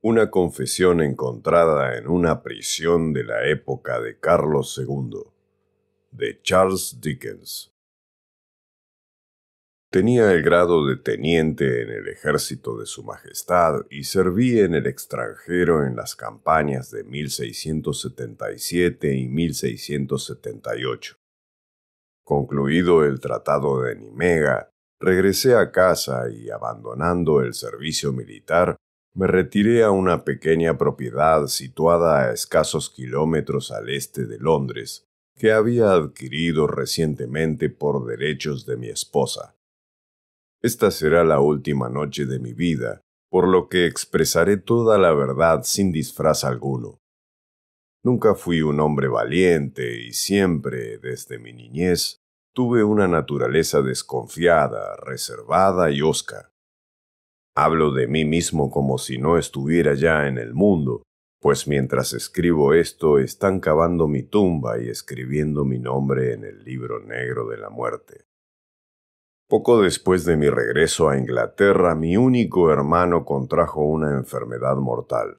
Una confesión encontrada en una prisión de la época de Carlos II, de Charles Dickens. Tenía el grado de teniente en el ejército de su majestad y serví en el extranjero en las campañas de 1677 y 1678. Concluido el Tratado de Nimega, regresé a casa y abandonando el servicio militar, me retiré a una pequeña propiedad situada a escasos kilómetros al este de Londres, que había adquirido recientemente por derechos de mi esposa. Esta será la última noche de mi vida, por lo que expresaré toda la verdad sin disfraz alguno. Nunca fui un hombre valiente y siempre, desde mi niñez, tuve una naturaleza desconfiada, reservada y osca. Hablo de mí mismo como si no estuviera ya en el mundo, pues mientras escribo esto están cavando mi tumba y escribiendo mi nombre en el libro negro de la muerte. Poco después de mi regreso a Inglaterra, mi único hermano contrajo una enfermedad mortal.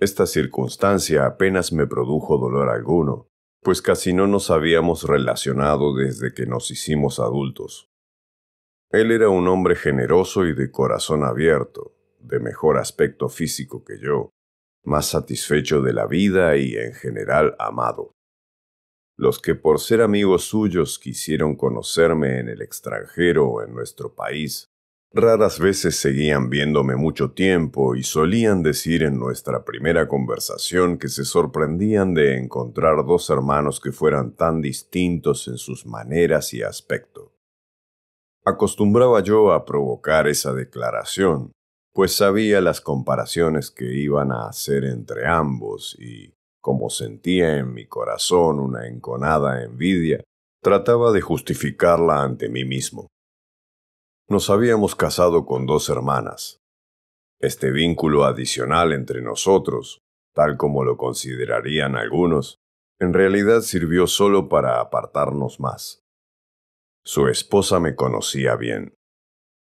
Esta circunstancia apenas me produjo dolor alguno, pues casi no nos habíamos relacionado desde que nos hicimos adultos. Él era un hombre generoso y de corazón abierto, de mejor aspecto físico que yo, más satisfecho de la vida y en general amado. Los que por ser amigos suyos quisieron conocerme en el extranjero o en nuestro país, raras veces seguían viéndome mucho tiempo y solían decir en nuestra primera conversación que se sorprendían de encontrar dos hermanos que fueran tan distintos en sus maneras y aspecto. Acostumbraba yo a provocar esa declaración, pues sabía las comparaciones que iban a hacer entre ambos y, como sentía en mi corazón una enconada envidia, trataba de justificarla ante mí mismo. Nos habíamos casado con dos hermanas. Este vínculo adicional entre nosotros, tal como lo considerarían algunos, en realidad sirvió solo para apartarnos más. Su esposa me conocía bien.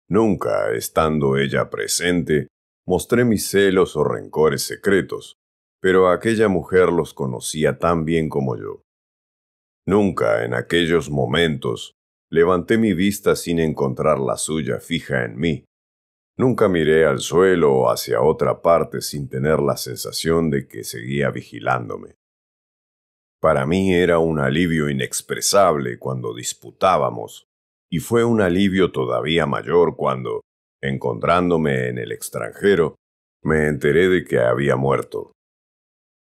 Nunca, estando ella presente, mostré mis celos o rencores secretos, pero aquella mujer los conocía tan bien como yo. Nunca en aquellos momentos levanté mi vista sin encontrar la suya fija en mí. Nunca miré al suelo o hacia otra parte sin tener la sensación de que seguía vigilándome. Para mí era un alivio inexpresable cuando disputábamos, y fue un alivio todavía mayor cuando, encontrándome en el extranjero, me enteré de que había muerto.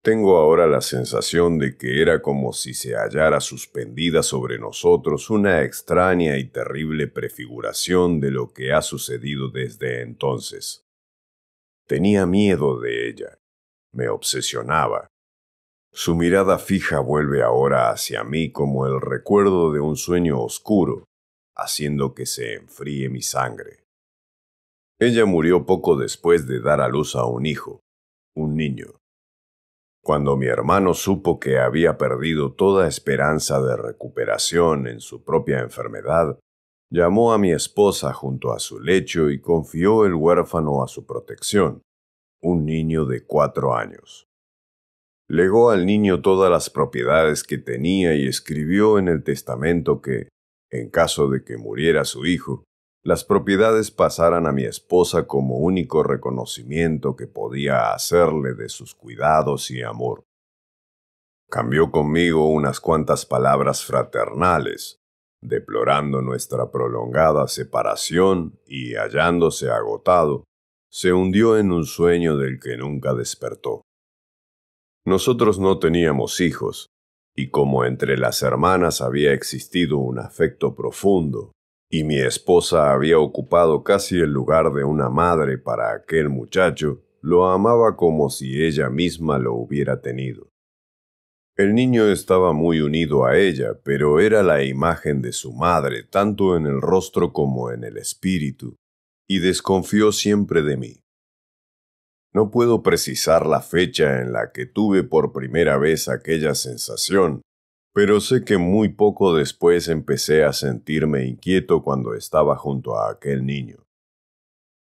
Tengo ahora la sensación de que era como si se hallara suspendida sobre nosotros una extraña y terrible prefiguración de lo que ha sucedido desde entonces. Tenía miedo de ella, me obsesionaba, su mirada fija vuelve ahora hacia mí como el recuerdo de un sueño oscuro, haciendo que se enfríe mi sangre. Ella murió poco después de dar a luz a un hijo, un niño. Cuando mi hermano supo que había perdido toda esperanza de recuperación en su propia enfermedad, llamó a mi esposa junto a su lecho y confió el huérfano a su protección, un niño de cuatro años legó al niño todas las propiedades que tenía y escribió en el testamento que, en caso de que muriera su hijo, las propiedades pasaran a mi esposa como único reconocimiento que podía hacerle de sus cuidados y amor. Cambió conmigo unas cuantas palabras fraternales, deplorando nuestra prolongada separación y hallándose agotado, se hundió en un sueño del que nunca despertó. Nosotros no teníamos hijos, y como entre las hermanas había existido un afecto profundo, y mi esposa había ocupado casi el lugar de una madre para aquel muchacho, lo amaba como si ella misma lo hubiera tenido. El niño estaba muy unido a ella, pero era la imagen de su madre, tanto en el rostro como en el espíritu, y desconfió siempre de mí. No puedo precisar la fecha en la que tuve por primera vez aquella sensación, pero sé que muy poco después empecé a sentirme inquieto cuando estaba junto a aquel niño.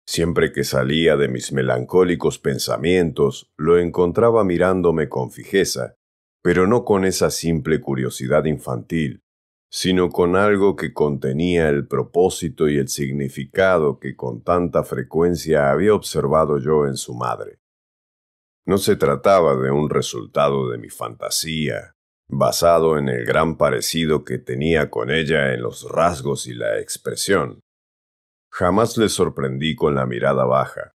Siempre que salía de mis melancólicos pensamientos, lo encontraba mirándome con fijeza, pero no con esa simple curiosidad infantil, sino con algo que contenía el propósito y el significado que con tanta frecuencia había observado yo en su madre. No se trataba de un resultado de mi fantasía, basado en el gran parecido que tenía con ella en los rasgos y la expresión. Jamás le sorprendí con la mirada baja.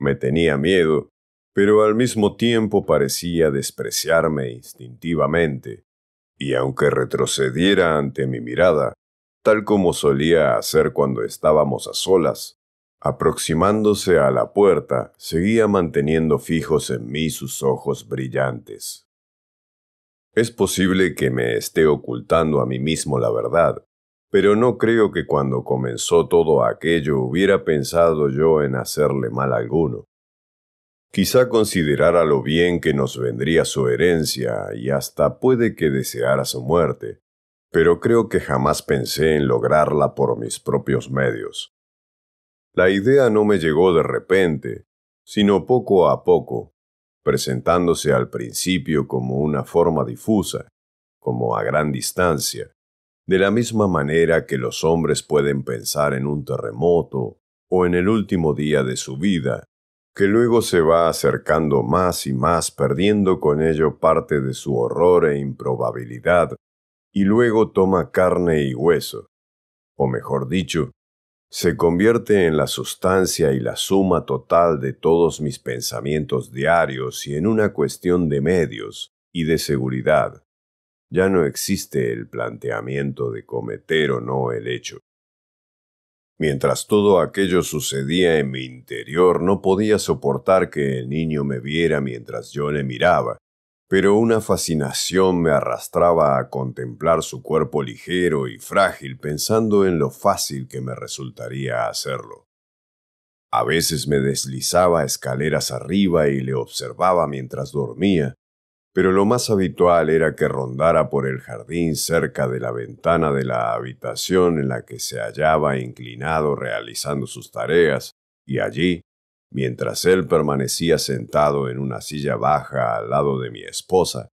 Me tenía miedo, pero al mismo tiempo parecía despreciarme instintivamente, y aunque retrocediera ante mi mirada, tal como solía hacer cuando estábamos a solas, aproximándose a la puerta, seguía manteniendo fijos en mí sus ojos brillantes. Es posible que me esté ocultando a mí mismo la verdad, pero no creo que cuando comenzó todo aquello hubiera pensado yo en hacerle mal alguno. Quizá considerara lo bien que nos vendría su herencia y hasta puede que deseara su muerte, pero creo que jamás pensé en lograrla por mis propios medios. La idea no me llegó de repente, sino poco a poco, presentándose al principio como una forma difusa, como a gran distancia, de la misma manera que los hombres pueden pensar en un terremoto o en el último día de su vida, que luego se va acercando más y más, perdiendo con ello parte de su horror e improbabilidad, y luego toma carne y hueso, o mejor dicho, se convierte en la sustancia y la suma total de todos mis pensamientos diarios y en una cuestión de medios y de seguridad. Ya no existe el planteamiento de cometer o no el hecho. Mientras todo aquello sucedía en mi interior, no podía soportar que el niño me viera mientras yo le miraba, pero una fascinación me arrastraba a contemplar su cuerpo ligero y frágil pensando en lo fácil que me resultaría hacerlo. A veces me deslizaba escaleras arriba y le observaba mientras dormía, pero lo más habitual era que rondara por el jardín cerca de la ventana de la habitación en la que se hallaba inclinado realizando sus tareas, y allí, mientras él permanecía sentado en una silla baja al lado de mi esposa,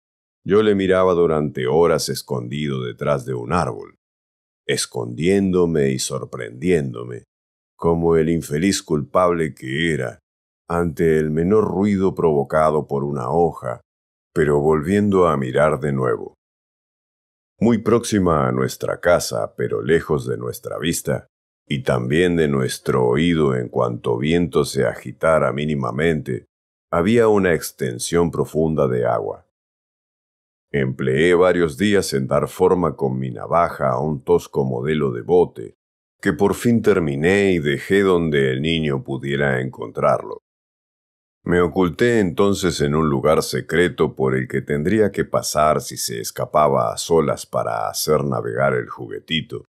yo le miraba durante horas escondido detrás de un árbol, escondiéndome y sorprendiéndome, como el infeliz culpable que era, ante el menor ruido provocado por una hoja pero volviendo a mirar de nuevo. Muy próxima a nuestra casa, pero lejos de nuestra vista, y también de nuestro oído en cuanto viento se agitara mínimamente, había una extensión profunda de agua. Empleé varios días en dar forma con mi navaja a un tosco modelo de bote, que por fin terminé y dejé donde el niño pudiera encontrarlo. Me oculté entonces en un lugar secreto por el que tendría que pasar si se escapaba a solas para hacer navegar el juguetito,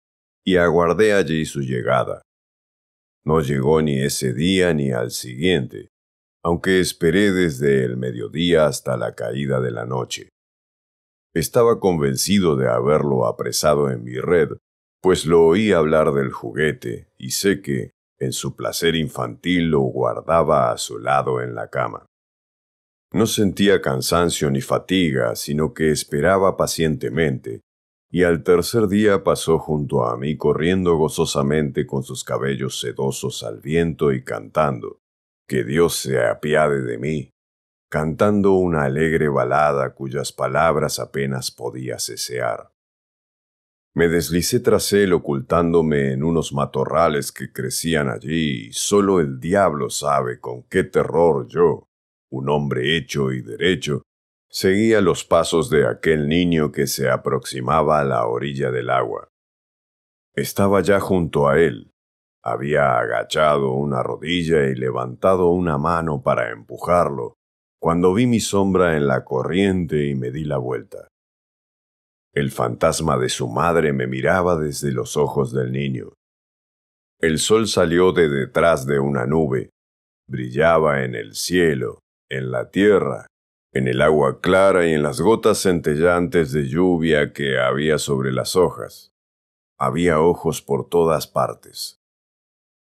y aguardé allí su llegada. No llegó ni ese día ni al siguiente, aunque esperé desde el mediodía hasta la caída de la noche. Estaba convencido de haberlo apresado en mi red, pues lo oí hablar del juguete, y sé que, en su placer infantil lo guardaba a su lado en la cama. No sentía cansancio ni fatiga, sino que esperaba pacientemente, y al tercer día pasó junto a mí corriendo gozosamente con sus cabellos sedosos al viento y cantando, que Dios se apiade de mí, cantando una alegre balada cuyas palabras apenas podía cesear. Me deslicé tras él ocultándome en unos matorrales que crecían allí y solo el diablo sabe con qué terror yo, un hombre hecho y derecho, seguía los pasos de aquel niño que se aproximaba a la orilla del agua. Estaba ya junto a él. Había agachado una rodilla y levantado una mano para empujarlo, cuando vi mi sombra en la corriente y me di la vuelta. El fantasma de su madre me miraba desde los ojos del niño. El sol salió de detrás de una nube, brillaba en el cielo, en la tierra, en el agua clara y en las gotas centellantes de lluvia que había sobre las hojas. Había ojos por todas partes.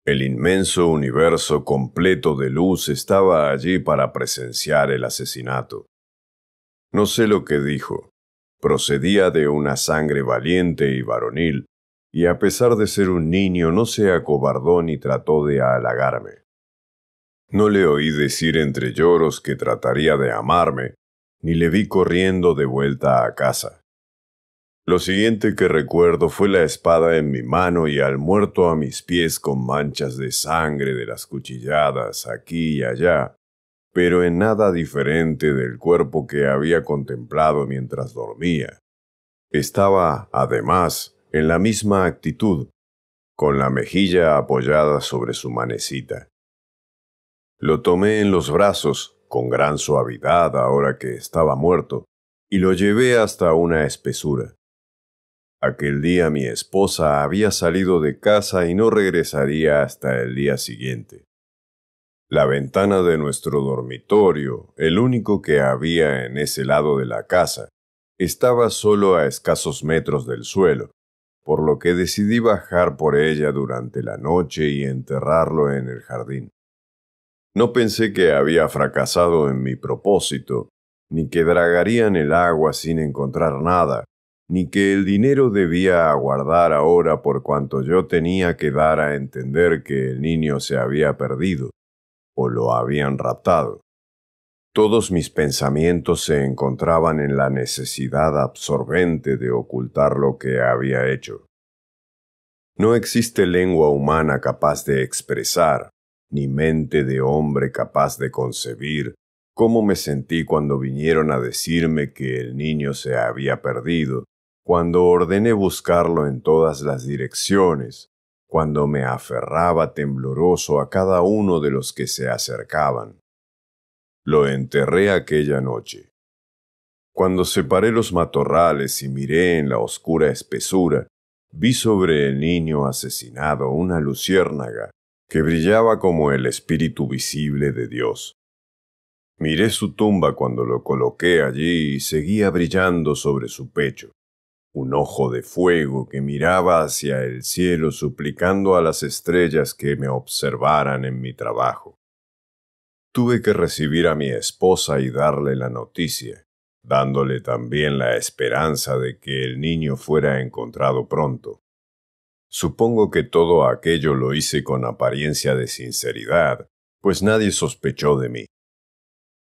El inmenso universo completo de luz estaba allí para presenciar el asesinato. No sé lo que dijo, Procedía de una sangre valiente y varonil, y a pesar de ser un niño no se acobardó ni trató de halagarme. No le oí decir entre lloros que trataría de amarme, ni le vi corriendo de vuelta a casa. Lo siguiente que recuerdo fue la espada en mi mano y al muerto a mis pies con manchas de sangre de las cuchilladas aquí y allá, pero en nada diferente del cuerpo que había contemplado mientras dormía. Estaba, además, en la misma actitud, con la mejilla apoyada sobre su manecita. Lo tomé en los brazos, con gran suavidad ahora que estaba muerto, y lo llevé hasta una espesura. Aquel día mi esposa había salido de casa y no regresaría hasta el día siguiente. La ventana de nuestro dormitorio, el único que había en ese lado de la casa, estaba solo a escasos metros del suelo, por lo que decidí bajar por ella durante la noche y enterrarlo en el jardín. No pensé que había fracasado en mi propósito, ni que dragarían el agua sin encontrar nada, ni que el dinero debía aguardar ahora por cuanto yo tenía que dar a entender que el niño se había perdido o lo habían raptado. Todos mis pensamientos se encontraban en la necesidad absorbente de ocultar lo que había hecho. No existe lengua humana capaz de expresar, ni mente de hombre capaz de concebir, cómo me sentí cuando vinieron a decirme que el niño se había perdido, cuando ordené buscarlo en todas las direcciones, cuando me aferraba tembloroso a cada uno de los que se acercaban. Lo enterré aquella noche. Cuando separé los matorrales y miré en la oscura espesura, vi sobre el niño asesinado una luciérnaga que brillaba como el espíritu visible de Dios. Miré su tumba cuando lo coloqué allí y seguía brillando sobre su pecho un ojo de fuego que miraba hacia el cielo suplicando a las estrellas que me observaran en mi trabajo. Tuve que recibir a mi esposa y darle la noticia, dándole también la esperanza de que el niño fuera encontrado pronto. Supongo que todo aquello lo hice con apariencia de sinceridad, pues nadie sospechó de mí.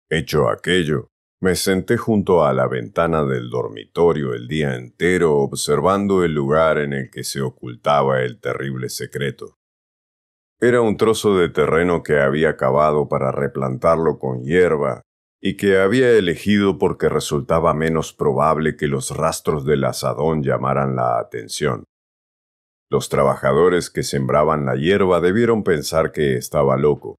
Hecho aquello, me senté junto a la ventana del dormitorio el día entero observando el lugar en el que se ocultaba el terrible secreto. Era un trozo de terreno que había cavado para replantarlo con hierba y que había elegido porque resultaba menos probable que los rastros del asadón llamaran la atención. Los trabajadores que sembraban la hierba debieron pensar que estaba loco,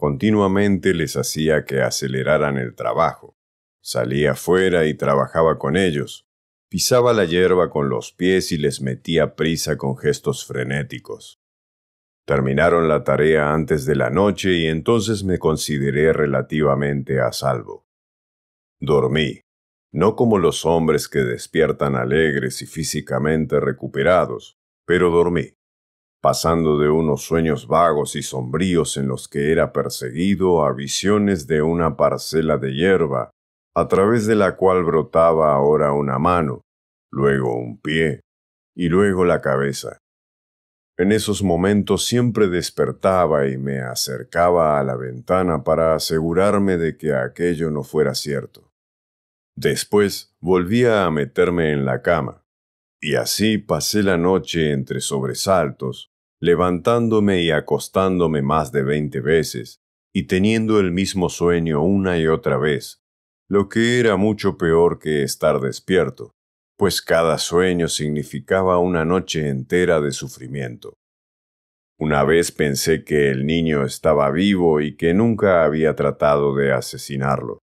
Continuamente les hacía que aceleraran el trabajo. Salía afuera y trabajaba con ellos. Pisaba la hierba con los pies y les metía prisa con gestos frenéticos. Terminaron la tarea antes de la noche y entonces me consideré relativamente a salvo. Dormí, no como los hombres que despiertan alegres y físicamente recuperados, pero dormí pasando de unos sueños vagos y sombríos en los que era perseguido a visiones de una parcela de hierba, a través de la cual brotaba ahora una mano, luego un pie, y luego la cabeza. En esos momentos siempre despertaba y me acercaba a la ventana para asegurarme de que aquello no fuera cierto. Después volvía a meterme en la cama, y así pasé la noche entre sobresaltos, levantándome y acostándome más de veinte veces, y teniendo el mismo sueño una y otra vez, lo que era mucho peor que estar despierto, pues cada sueño significaba una noche entera de sufrimiento. Una vez pensé que el niño estaba vivo y que nunca había tratado de asesinarlo.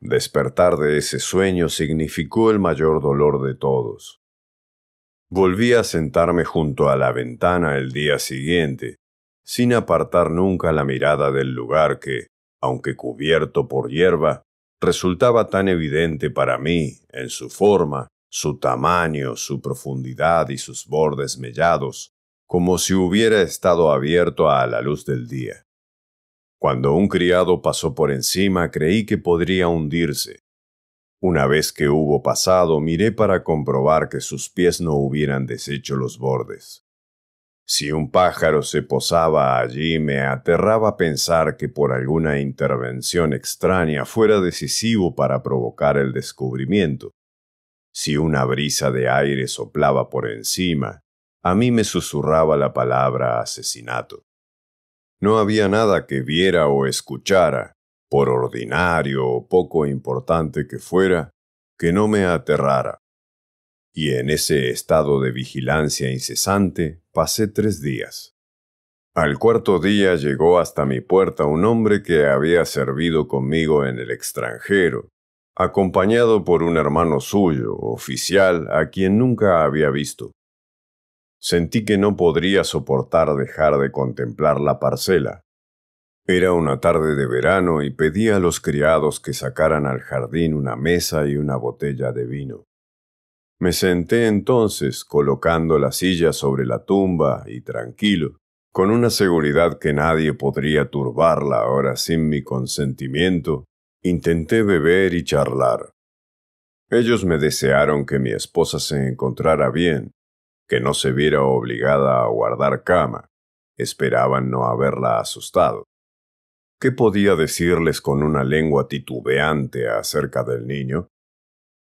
Despertar de ese sueño significó el mayor dolor de todos. Volví a sentarme junto a la ventana el día siguiente, sin apartar nunca la mirada del lugar que, aunque cubierto por hierba, resultaba tan evidente para mí en su forma, su tamaño, su profundidad y sus bordes mellados, como si hubiera estado abierto a la luz del día. Cuando un criado pasó por encima creí que podría hundirse, una vez que hubo pasado, miré para comprobar que sus pies no hubieran deshecho los bordes. Si un pájaro se posaba allí, me aterraba pensar que por alguna intervención extraña fuera decisivo para provocar el descubrimiento. Si una brisa de aire soplaba por encima, a mí me susurraba la palabra asesinato. No había nada que viera o escuchara, por ordinario o poco importante que fuera, que no me aterrara. Y en ese estado de vigilancia incesante pasé tres días. Al cuarto día llegó hasta mi puerta un hombre que había servido conmigo en el extranjero, acompañado por un hermano suyo, oficial, a quien nunca había visto. Sentí que no podría soportar dejar de contemplar la parcela, era una tarde de verano y pedí a los criados que sacaran al jardín una mesa y una botella de vino. Me senté entonces, colocando la silla sobre la tumba y tranquilo, con una seguridad que nadie podría turbarla ahora sin mi consentimiento, intenté beber y charlar. Ellos me desearon que mi esposa se encontrara bien, que no se viera obligada a guardar cama, esperaban no haberla asustado. ¿Qué podía decirles con una lengua titubeante acerca del niño?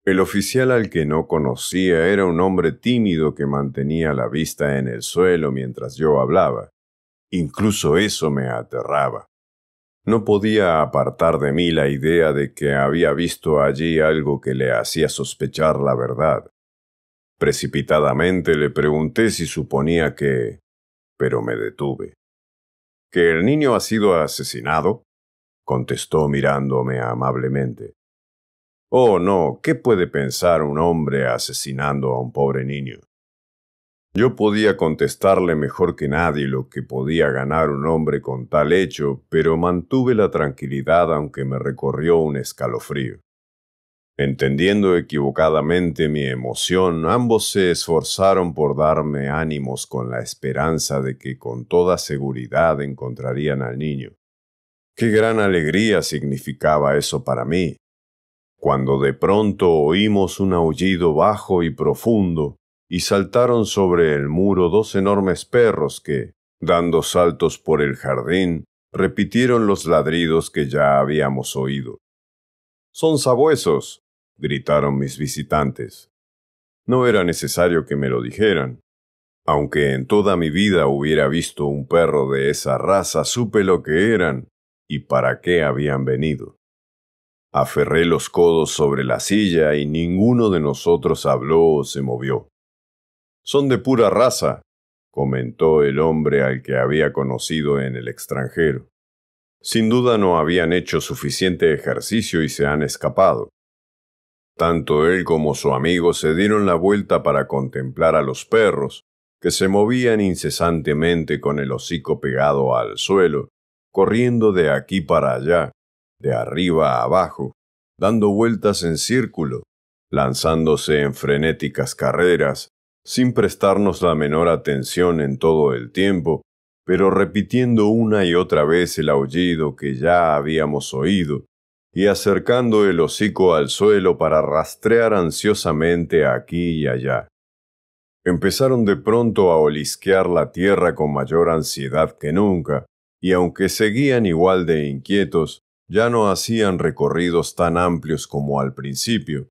El oficial al que no conocía era un hombre tímido que mantenía la vista en el suelo mientras yo hablaba. Incluso eso me aterraba. No podía apartar de mí la idea de que había visto allí algo que le hacía sospechar la verdad. Precipitadamente le pregunté si suponía que... pero me detuve. ¿Que el niño ha sido asesinado? contestó mirándome amablemente. Oh, no, ¿qué puede pensar un hombre asesinando a un pobre niño? Yo podía contestarle mejor que nadie lo que podía ganar un hombre con tal hecho, pero mantuve la tranquilidad aunque me recorrió un escalofrío. Entendiendo equivocadamente mi emoción, ambos se esforzaron por darme ánimos con la esperanza de que con toda seguridad encontrarían al niño. Qué gran alegría significaba eso para mí. Cuando de pronto oímos un aullido bajo y profundo, y saltaron sobre el muro dos enormes perros que, dando saltos por el jardín, repitieron los ladridos que ya habíamos oído. Son sabuesos, gritaron mis visitantes. No era necesario que me lo dijeran. Aunque en toda mi vida hubiera visto un perro de esa raza, supe lo que eran y para qué habían venido. Aferré los codos sobre la silla y ninguno de nosotros habló o se movió. Son de pura raza, comentó el hombre al que había conocido en el extranjero. Sin duda no habían hecho suficiente ejercicio y se han escapado. Tanto él como su amigo se dieron la vuelta para contemplar a los perros, que se movían incesantemente con el hocico pegado al suelo, corriendo de aquí para allá, de arriba a abajo, dando vueltas en círculo, lanzándose en frenéticas carreras, sin prestarnos la menor atención en todo el tiempo, pero repitiendo una y otra vez el aullido que ya habíamos oído, y acercando el hocico al suelo para rastrear ansiosamente aquí y allá. Empezaron de pronto a olisquear la tierra con mayor ansiedad que nunca, y aunque seguían igual de inquietos, ya no hacían recorridos tan amplios como al principio,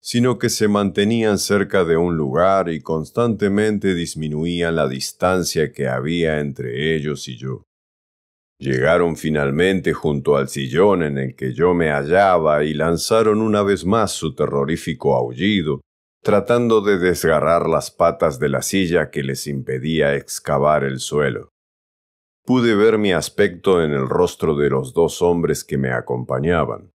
sino que se mantenían cerca de un lugar y constantemente disminuían la distancia que había entre ellos y yo. Llegaron finalmente junto al sillón en el que yo me hallaba y lanzaron una vez más su terrorífico aullido, tratando de desgarrar las patas de la silla que les impedía excavar el suelo. Pude ver mi aspecto en el rostro de los dos hombres que me acompañaban.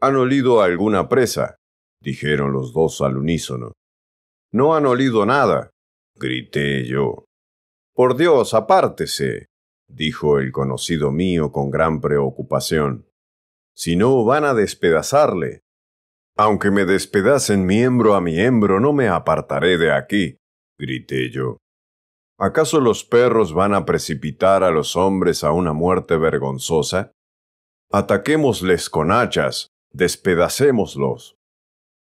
Han olido alguna presa, dijeron los dos al unísono. No han olido nada, grité yo. Por Dios, apártese, dijo el conocido mío con gran preocupación. Si no, van a despedazarle. Aunque me despedacen miembro a miembro, no me apartaré de aquí, grité yo. ¿Acaso los perros van a precipitar a los hombres a una muerte vergonzosa? Ataquémosles con hachas, despedacémoslos.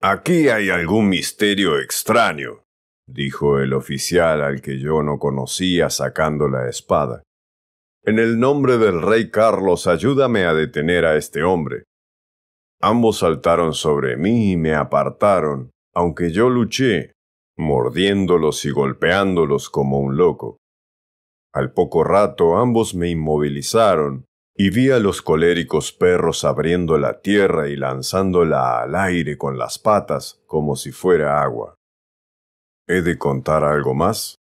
Aquí hay algún misterio extraño, dijo el oficial al que yo no conocía sacando la espada. En el nombre del rey Carlos, ayúdame a detener a este hombre. Ambos saltaron sobre mí y me apartaron, aunque yo luché, mordiéndolos y golpeándolos como un loco. Al poco rato ambos me inmovilizaron, y vi a los coléricos perros abriendo la tierra y lanzándola al aire con las patas como si fuera agua. ¿He de contar algo más?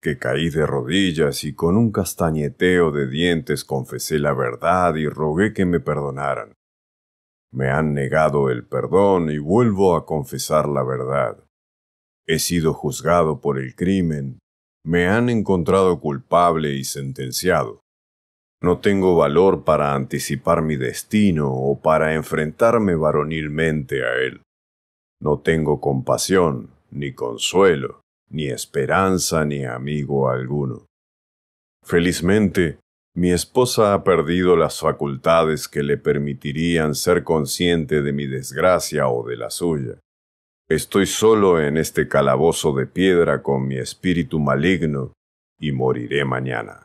que caí de rodillas y con un castañeteo de dientes confesé la verdad y rogué que me perdonaran. Me han negado el perdón y vuelvo a confesar la verdad. He sido juzgado por el crimen, me han encontrado culpable y sentenciado. No tengo valor para anticipar mi destino o para enfrentarme varonilmente a él. No tengo compasión ni consuelo, ni esperanza ni amigo alguno. Felizmente, mi esposa ha perdido las facultades que le permitirían ser consciente de mi desgracia o de la suya. Estoy solo en este calabozo de piedra con mi espíritu maligno y moriré mañana.